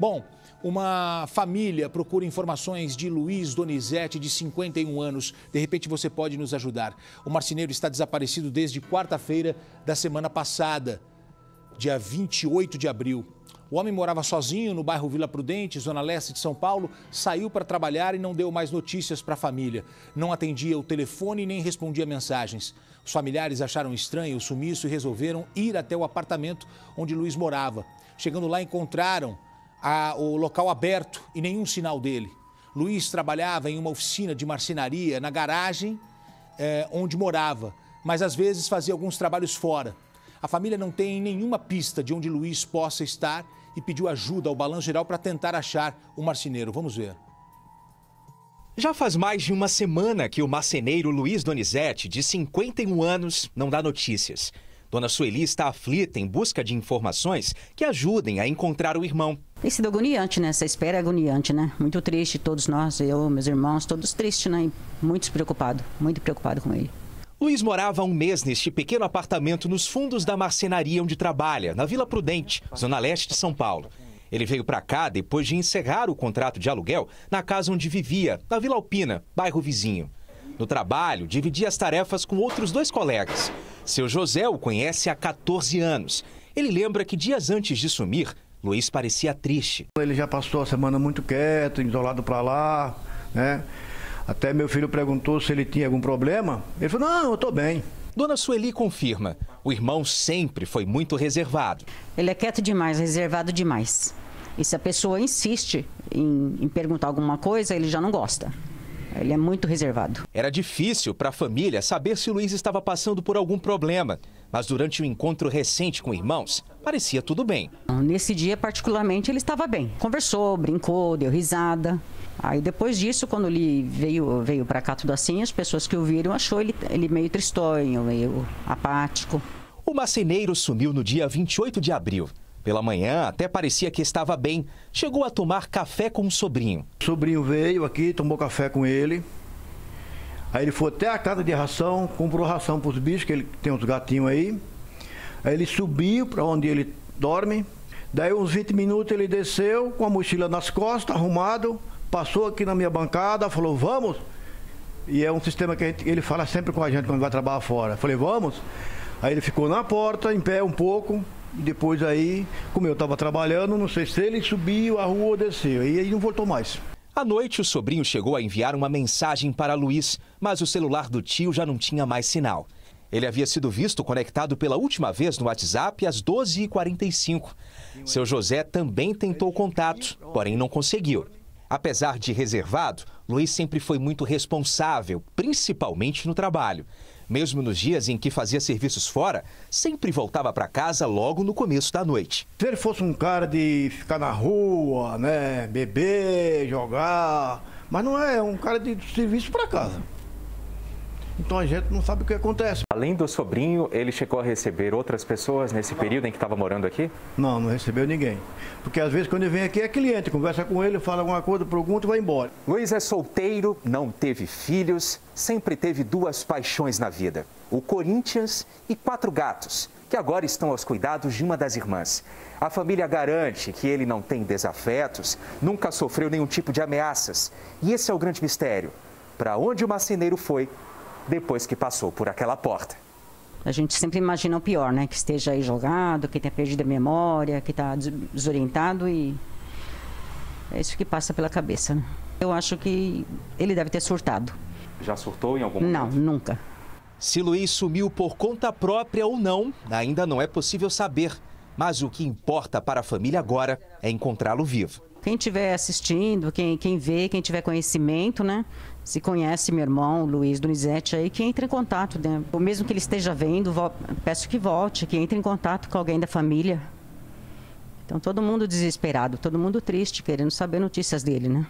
Bom, uma família procura informações de Luiz Donizete, de 51 anos. De repente você pode nos ajudar. O marceneiro está desaparecido desde quarta-feira da semana passada, dia 28 de abril. O homem morava sozinho no bairro Vila Prudente, zona leste de São Paulo, saiu para trabalhar e não deu mais notícias para a família. Não atendia o telefone nem respondia mensagens. Os familiares acharam estranho o sumiço e resolveram ir até o apartamento onde Luiz morava. Chegando lá, encontraram a, o local aberto e nenhum sinal dele. Luiz trabalhava em uma oficina de marcenaria na garagem é, onde morava, mas às vezes fazia alguns trabalhos fora. A família não tem nenhuma pista de onde Luiz possa estar e pediu ajuda ao Balanço Geral para tentar achar o marceneiro. Vamos ver. Já faz mais de uma semana que o marceneiro Luiz Donizete, de 51 anos, não dá notícias. Dona Sueli está aflita em busca de informações que ajudem a encontrar o irmão. Tem sido agoniante, né? Essa espera é agoniante, né? Muito triste, todos nós, eu, meus irmãos, todos tristes, né? E muito preocupado, muito preocupado com ele. Luiz morava há um mês neste pequeno apartamento nos fundos da marcenaria onde trabalha, na Vila Prudente, zona leste de São Paulo. Ele veio para cá depois de encerrar o contrato de aluguel na casa onde vivia, na Vila Alpina, bairro vizinho. No trabalho, dividia as tarefas com outros dois colegas. Seu José o conhece há 14 anos. Ele lembra que dias antes de sumir, Luiz parecia triste. Ele já passou a semana muito quieto, isolado para lá, né? Até meu filho perguntou se ele tinha algum problema. Ele falou: Não, eu estou bem. Dona Sueli confirma: o irmão sempre foi muito reservado. Ele é quieto demais, reservado demais. E se a pessoa insiste em, em perguntar alguma coisa, ele já não gosta. Ele é muito reservado. Era difícil para a família saber se o Luiz estava passando por algum problema. Mas durante o um encontro recente com irmãos, parecia tudo bem. Então, nesse dia, particularmente, ele estava bem. Conversou, brincou, deu risada. Aí depois disso, quando ele veio, veio para cá tudo assim, as pessoas que o viram achou ele, ele meio tristonho, meio apático. O macineiro sumiu no dia 28 de abril. Pela manhã, até parecia que estava bem. Chegou a tomar café com o sobrinho. O sobrinho veio aqui, tomou café com ele, Aí ele foi até a casa de ração, comprou ração para os bichos, que ele tem uns gatinhos aí. Aí ele subiu para onde ele dorme. Daí uns 20 minutos ele desceu com a mochila nas costas, arrumado, passou aqui na minha bancada, falou, vamos. E é um sistema que gente, ele fala sempre com a gente quando vai trabalhar fora. falei, vamos. Aí ele ficou na porta, em pé um pouco, e depois aí, como eu estava trabalhando, não sei se ele subiu a rua ou desceu. E aí não voltou mais. À noite, o sobrinho chegou a enviar uma mensagem para Luiz, mas o celular do tio já não tinha mais sinal. Ele havia sido visto conectado pela última vez no WhatsApp às 12h45. Seu José também tentou contato, porém não conseguiu. Apesar de reservado, Luiz sempre foi muito responsável, principalmente no trabalho. Mesmo nos dias em que fazia serviços fora, sempre voltava para casa logo no começo da noite. Se ele fosse um cara de ficar na rua, né, beber, jogar, mas não é, é um cara de serviço para casa. Então a gente não sabe o que acontece. Além do sobrinho, ele chegou a receber outras pessoas nesse não. período em que estava morando aqui? Não, não recebeu ninguém. Porque às vezes quando ele vem aqui é cliente, conversa com ele, fala alguma coisa, pergunta e vai embora. Luiz é solteiro, não teve filhos, sempre teve duas paixões na vida: o Corinthians e quatro gatos, que agora estão aos cuidados de uma das irmãs. A família garante que ele não tem desafetos, nunca sofreu nenhum tipo de ameaças. E esse é o grande mistério. Para onde o marceneiro foi, depois que passou por aquela porta. A gente sempre imagina o pior, né? Que esteja aí jogado, que tenha perdido a memória, que está desorientado e. É isso que passa pela cabeça. Né? Eu acho que ele deve ter surtado. Já surtou em algum momento? Não, nunca. Se Luiz sumiu por conta própria ou não, ainda não é possível saber. Mas o que importa para a família agora é encontrá-lo vivo. Quem estiver assistindo, quem, quem vê, quem tiver conhecimento, né? Se conhece meu irmão, Luiz Donizete, aí que entre em contato. Né? Ou mesmo que ele esteja vendo, peço que volte, que entre em contato com alguém da família. Então todo mundo desesperado, todo mundo triste, querendo saber notícias dele, né?